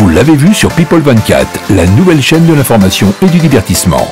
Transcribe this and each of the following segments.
Vous l'avez vu sur People24, la nouvelle chaîne de l'information et du divertissement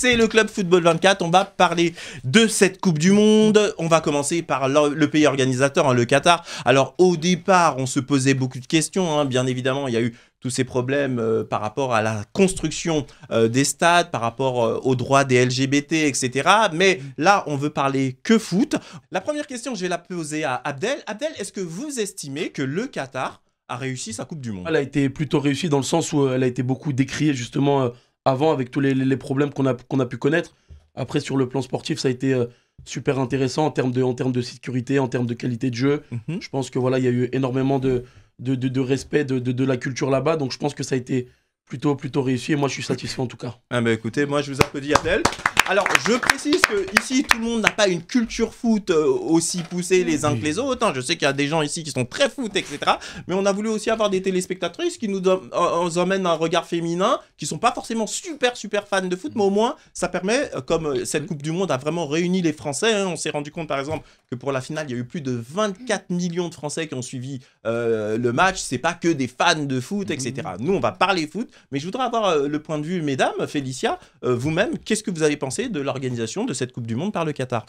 c'est le Club Football 24. On va parler de cette Coupe du Monde. On va commencer par le pays organisateur, hein, le Qatar. Alors au départ, on se posait beaucoup de questions. Hein. Bien évidemment, il y a eu tous ces problèmes euh, par rapport à la construction euh, des stades, par rapport euh, aux droits des LGBT, etc. Mais là, on veut parler que foot. La première question, je vais la poser à Abdel. Abdel, est-ce que vous estimez que le Qatar a réussi sa Coupe du Monde Elle a été plutôt réussie dans le sens où elle a été beaucoup décriée justement avant avec tous les, problèmes qu'on a, a pu connaître. Après, sur le plan sportif, ça a été euh, super intéressant en termes, de, en de sécurité, en termes de qualité de jeu. Mhm. Je pense que voilà, il y a eu énormément de, de, respect de, la culture là-bas. Donc je pense que ça a été plutôt, plutôt réussi et moi je suis satisfait en tout cas. Ah bah, écoutez, moi je vous applaudis tel Alors je précise que ici tout le monde n'a pas une culture foot euh, aussi poussée les uns que les autres. Hein. Je sais qu'il y a des gens ici qui sont très foot, etc. Mais on a voulu aussi avoir des téléspectatrices qui nous, euh, emmènent un regard féminin, qui sont pas forcément super super fans de foot, mais au moins ça permet, euh, comme cette Coupe du Monde a vraiment réuni les Français, hein. on s'est rendu compte par exemple que pour la finale il y a eu plus de 24 millions de Français qui ont suivi le match. C'est pas que des fans de foot, etc. Mhm. Nous on va parler foot. Mais je voudrais avoir euh, le point de vue, mesdames, Félicia, euh, vous-même, qu'est-ce que vous avez pensé de l'organisation de cette Coupe du Monde par le Qatar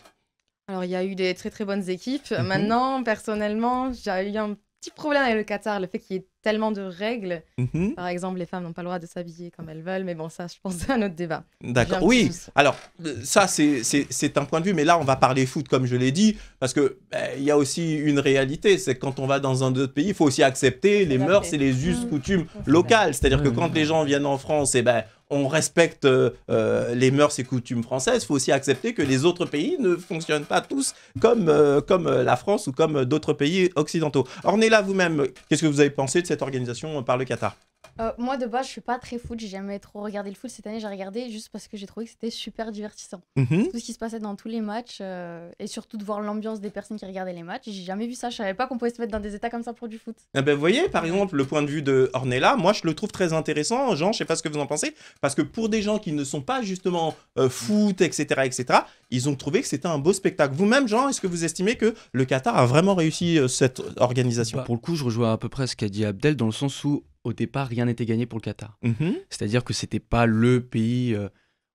alors, il y a eu des très très bonnes équipes. Mhm. Maintenant, personnellement, j'ai eu un petit problème avec le Qatar, le fait qu'il y ait tellement de règles. Mhm. Par exemple, les femmes n'ont pas le droit de s'habiller comme elles veulent, mais bon, ça, je pense, c'est un autre débat. D'accord, oui. Alors, euh, ça, c'est un point de vue, mais là, on va parler foot, comme je l'ai dit, parce qu'il ben, il y a aussi une réalité, c'est que quand on va dans un autre pays, il faut aussi accepter les mœurs et les mm. us, coutumes locales. C'est-à-dire que quand mm. les gens viennent en France, et eh ben, on respecte euh, euh, les mœurs et coutumes françaises, il faut aussi accepter que les autres pays ne fonctionnent pas tous comme, euh, comme la France ou comme d'autres pays occidentaux. Ornella, vous-même, qu'est-ce que vous avez pensé de cette organisation par le Qatar euh, moi, de base, je suis pas très foot. J'ai jamais trop regardé le foot. Cette année, j'ai regardé juste parce que j'ai trouvé que c'était super divertissant. Mhm. Tout ce qui se passait dans tous les matchs euh, et surtout de voir l'ambiance des personnes qui regardaient les matchs. J'ai jamais vu ça. Je savais pas qu'on pouvait se mettre dans des états comme ça pour du foot. Eh ben, vous voyez, par exemple, le point de vue de Ornella, moi, je le trouve très intéressant. Jean, je sais pas ce que vous en pensez. Parce que pour des gens qui ne sont pas justement euh, foot, etc., etc., ils ont trouvé que c'était un beau spectacle. Vous-même, Jean, est-ce que vous estimez que le Qatar a vraiment réussi cette organisation bah, Pour le coup, je rejoins à peu près ce qu'a dit Abdel dans le sens où au départ, rien n'était gagné pour le Qatar. Mhm. C'est-à-dire que c'était pas le pays euh,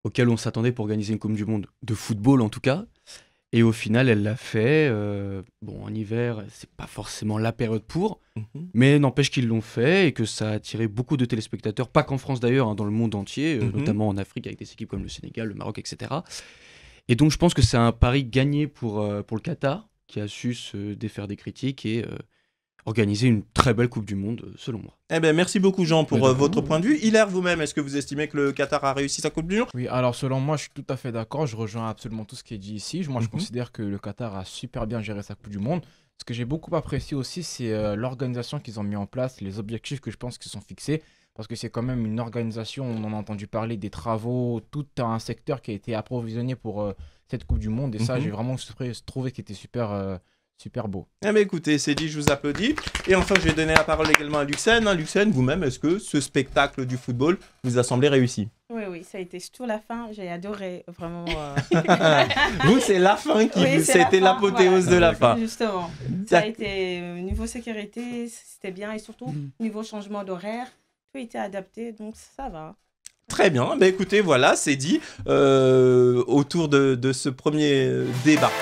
auquel on s'attendait pour organiser une Coupe du Monde, de football en tout cas. Et au final, elle l'a fait. Euh, bon, en hiver, c'est pas forcément la période pour, mhm. mais n'empêche qu'ils l'ont fait et que ça a attiré beaucoup de téléspectateurs, pas qu'en France d'ailleurs, hein, dans le monde entier, euh, mhm. notamment en Afrique avec des équipes comme le Sénégal, le Maroc, etc. Et donc, je pense que c'est un pari gagné pour, pour le Qatar, qui a su se défaire des critiques et organiser une très belle Coupe du Monde, euh, selon moi. Eh ben, merci beaucoup, Jean, pour euh, votre point de vue. Hilaire, vous-même, est-ce que vous estimez que le Qatar a réussi sa Coupe du Monde Oui, alors, selon moi, je suis tout à fait d'accord. Je rejoins absolument tout ce qui est dit ici. Moi, je mhm. considère que le Qatar a super bien géré sa Coupe du Monde. Ce que j'ai beaucoup apprécié aussi, c'est euh, l'organisation qu'ils ont mis en place, les objectifs que je pense qu'ils sont fixés. Parce que c'est quand même une organisation, on en a entendu parler des travaux, tout un secteur qui a été approvisionné pour cette Coupe du Monde. Et ça, mhm. j'ai vraiment trouvé qu'il était super super beau. Eh bien, écoutez, c'est dit, je vous applaudis. Et enfin, je vais donner la parole également à Luxen. Hein, vous-même, est-ce que ce spectacle du football vous a semblé réussi Oui, oui, ça a été surtout la fin. J'ai adoré, vraiment. Euh. vous, c'est la fin qui c'était la l'apothéose de la fin. Justement. Ça a été, euh, niveau sécurité, c'était bien. Et surtout, mm. niveau changement d'horaire, tout été adapté, donc ça va. Très bien, mais ben, écoutez, voilà, c'est dit euh, autour de, de ce premier débat.